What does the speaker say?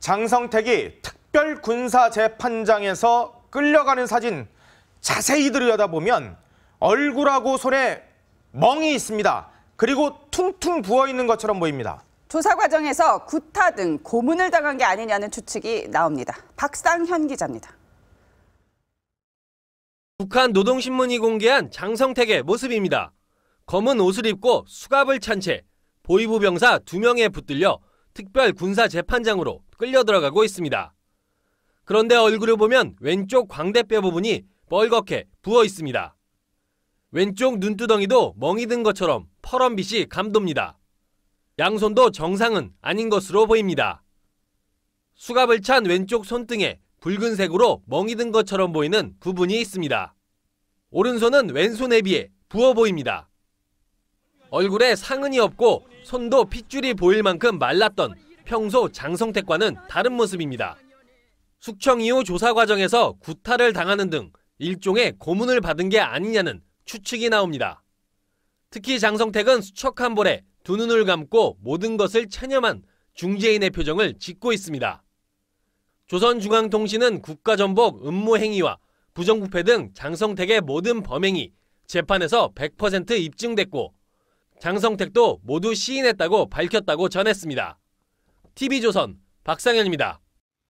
장성택이 특별 군사 재판장에서 끌려가는 사진 자세히 들여다보면 얼굴하고 손에 멍이 있습니다. 그리고 퉁퉁 부어 있는 것처럼 보입니다. 조사 과정에서 구타 등 고문을 당한 게 아니냐는 추측이 나옵니다. 박상현 기자입니다. 북한 노동신문이 공개한 장성택의 모습입니다. 검은 옷을 입고 수갑을 찬 채 보이부 병사 두명에 붙들려 특별 군사 재판장으로 끌려 들어가고 있습니다. 그런데 얼굴을 보면 왼쪽 광대뼈 부분이 뻘겋게 부어 있습니다. 왼쪽 눈두덩이도 멍이 든 것처럼 퍼런 빛이 감돕니다. 양손도 정상은 아닌 것으로 보입니다. 수갑을 찬 왼쪽 손등에 붉은색으로 멍이 든 것처럼 보이는 부분이 있습니다. 오른손은 왼손에 비해 부어 보입니다. 얼굴에 상흔이 없고 손도 핏줄이 보일 만큼 말랐던 평소 장성택과는 다른 모습입니다. 숙청 이후 조사 과정에서 구타를 당하는 등 일종의 고문을 받은 게 아니냐는 추측이 나옵니다. 특히 장성택은 수척한 볼에 두 눈을 감고 모든 것을 체념한 중재인의 표정을 짓고 있습니다. 조선중앙통신은 국가전복 음모 행위와 부정부패 등 장성택의 모든 범행이 재판에서 100% 입증됐고 장성택도 모두 시인했다고 밝혔다고 전했습니다. TV조선 박상현입니다.